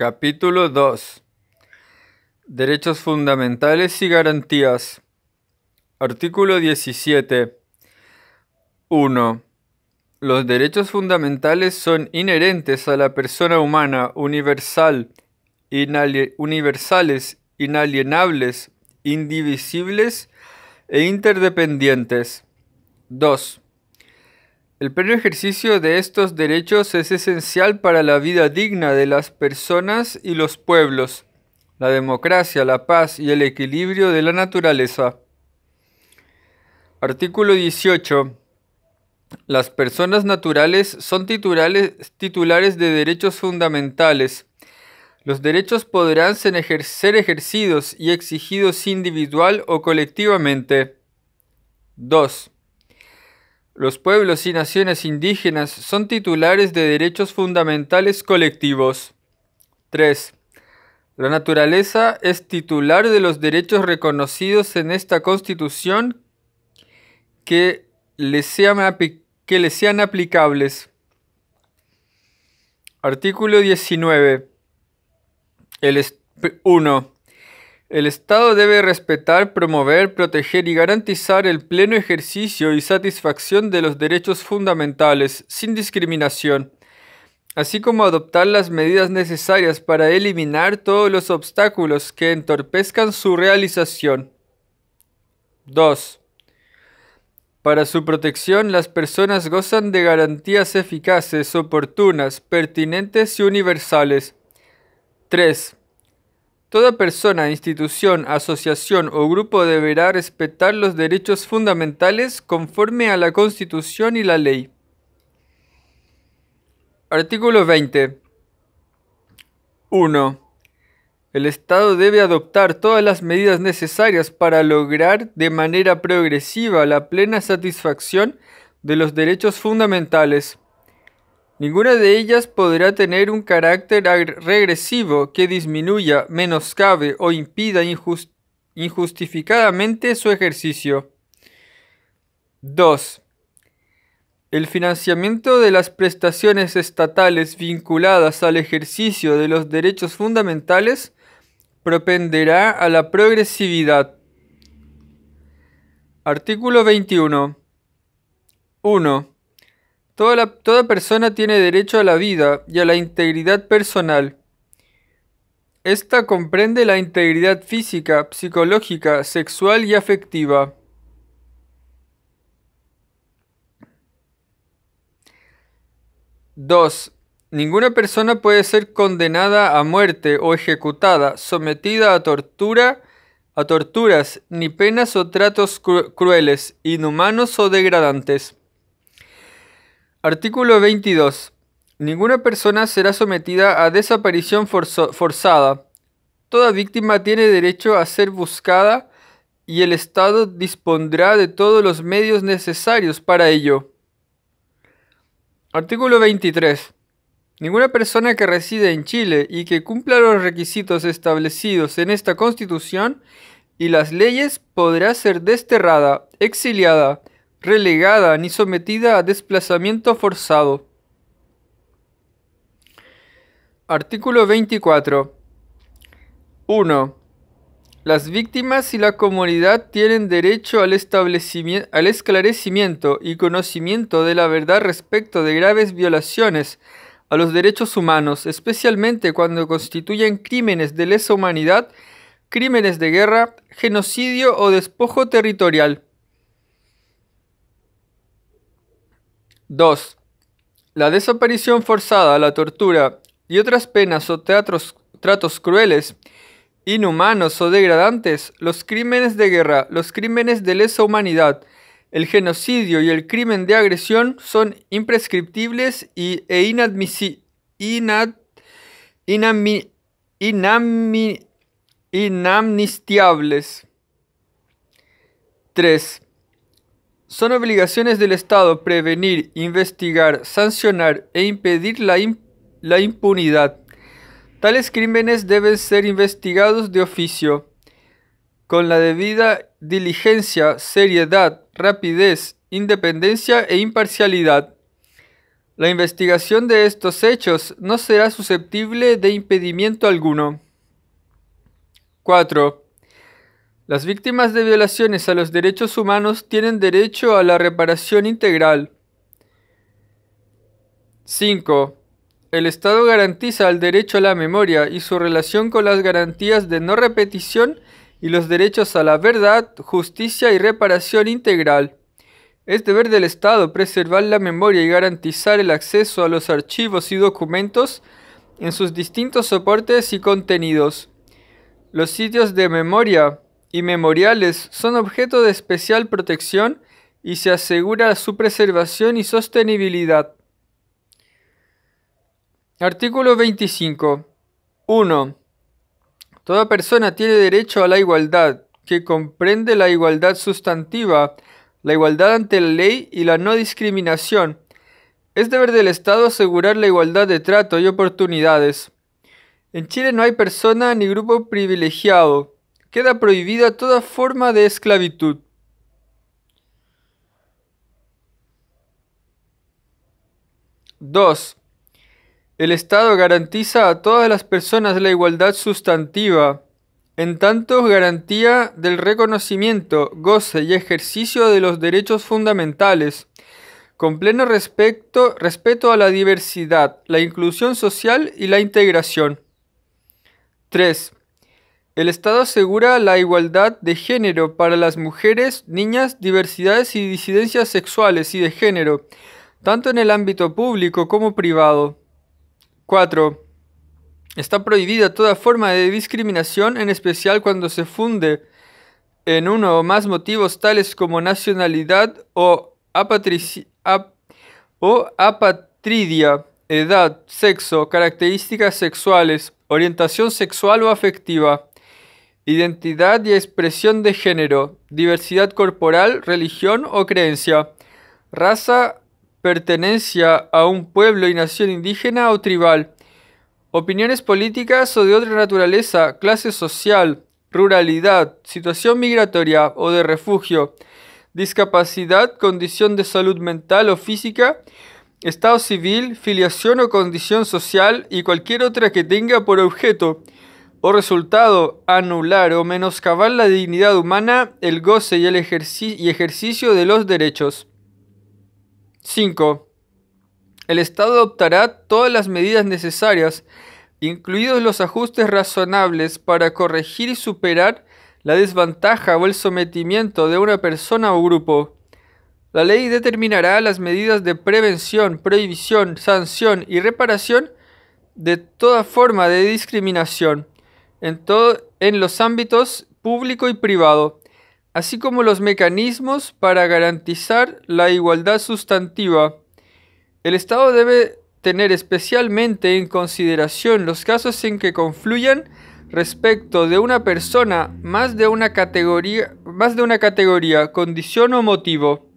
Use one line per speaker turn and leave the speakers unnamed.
Capítulo 2. Derechos fundamentales y garantías. Artículo 17. 1. Los derechos fundamentales son inherentes a la persona humana, universal, universales, inalienables, indivisibles e interdependientes. 2. El pleno ejercicio de estos derechos es esencial para la vida digna de las personas y los pueblos, la democracia, la paz y el equilibrio de la naturaleza. Artículo 18. Las personas naturales son titulares de derechos fundamentales. Los derechos podrán ser ejercidos y exigidos individual o colectivamente. 2. Los pueblos y naciones indígenas son titulares de derechos fundamentales colectivos. 3. La naturaleza es titular de los derechos reconocidos en esta Constitución que le sean, sean aplicables. Artículo 19. El 1. El Estado debe respetar, promover, proteger y garantizar el pleno ejercicio y satisfacción de los derechos fundamentales, sin discriminación, así como adoptar las medidas necesarias para eliminar todos los obstáculos que entorpezcan su realización. 2. Para su protección, las personas gozan de garantías eficaces, oportunas, pertinentes y universales. 3. Toda persona, institución, asociación o grupo deberá respetar los derechos fundamentales conforme a la Constitución y la ley. Artículo 20. 1. El Estado debe adoptar todas las medidas necesarias para lograr de manera progresiva la plena satisfacción de los derechos fundamentales. Ninguna de ellas podrá tener un carácter regresivo que disminuya, menoscabe o impida injustificadamente su ejercicio. 2. El financiamiento de las prestaciones estatales vinculadas al ejercicio de los derechos fundamentales propenderá a la progresividad. Artículo 21. 1. Toda, persona tiene derecho a la vida y a la integridad personal. Esta comprende la integridad física, psicológica, sexual y afectiva. 2. Ninguna persona puede ser condenada a muerte o ejecutada, sometida a tortura, a torturas, ni penas o tratos crueles, inhumanos o degradantes. Artículo 22. Ninguna persona será sometida a desaparición forzada. Toda víctima tiene derecho a ser buscada y el Estado dispondrá de todos los medios necesarios para ello. Artículo 23. Ninguna persona que reside en Chile y que cumpla los requisitos establecidos en esta Constitución y las leyes podrá ser desterrada, exiliada, relegada ni sometida a desplazamiento forzado. Artículo 24. 1. Las víctimas y la comunidad tienen derecho al, establecimiento, al esclarecimiento y conocimiento de la verdad respecto de graves violaciones a los derechos humanos, especialmente cuando constituyen crímenes de lesa humanidad, crímenes de guerra, genocidio o despojo territorial. 2. La desaparición forzada, la tortura y otras penas o tratos crueles, inhumanos o degradantes, los crímenes de guerra, los crímenes de lesa humanidad, el genocidio y el crimen de agresión son imprescriptibles y, e inadmisibles. inamnistiables. 3. Son obligaciones del Estado prevenir, investigar, sancionar e impedir la, impunidad. Tales crímenes deben ser investigados de oficio, con la debida diligencia, seriedad, rapidez, independencia e imparcialidad. La investigación de estos hechos no será susceptible de impedimento alguno. 4. Las víctimas de violaciones a los derechos humanos tienen derecho a la reparación integral. 5. El Estado garantiza el derecho a la memoria y su relación con las garantías de no repetición y los derechos a la verdad, justicia y reparación integral. Es deber del Estado preservar la memoria y garantizar el acceso a los archivos y documentos en sus distintos soportes y contenidos. Los sitios de memoria y memoriales son objeto de especial protección y se asegura su preservación y sostenibilidad. Artículo 25. 1. Toda persona tiene derecho a la igualdad, que comprende la igualdad sustantiva, la igualdad ante la ley y la no discriminación. Es deber del Estado asegurar la igualdad de trato y oportunidades. En Chile no hay persona ni grupo privilegiado queda prohibida toda forma de esclavitud. 2. El Estado garantiza a todas las personas la igualdad sustantiva, en tanto garantía del reconocimiento, goce y ejercicio de los derechos fundamentales, con pleno respeto, respeto a la diversidad, la inclusión social y la integración. 3. El Estado asegura la igualdad de género para las mujeres, niñas, diversidades y disidencias sexuales y de género, tanto en el ámbito público como privado. 4. Está prohibida toda forma de discriminación, en especial cuando se funde en uno o más motivos tales como nacionalidad o, apatridia, edad, sexo, características sexuales, orientación sexual o afectiva identidad y expresión de género, diversidad corporal, religión o creencia, raza, pertenencia a un pueblo y nación indígena o tribal, opiniones políticas o de otra naturaleza, clase social, ruralidad, situación migratoria o de refugio, discapacidad, condición de salud mental o física, estado civil, filiación o condición social y cualquier otra que tenga por objeto o resultado anular o menoscabar la dignidad humana, el goce y el ejercicio de los derechos. 5. El Estado adoptará todas las medidas necesarias, incluidos los ajustes razonables, para corregir y superar la desventaja o el sometimiento de una persona o grupo. La ley determinará las medidas de prevención, prohibición, sanción y reparación de toda forma de discriminación en, en los ámbitos público y privado, así como los mecanismos para garantizar la igualdad sustantiva. El Estado debe tener especialmente en consideración los casos en que confluyan respecto de una persona más de una más de una categoría, condición o motivo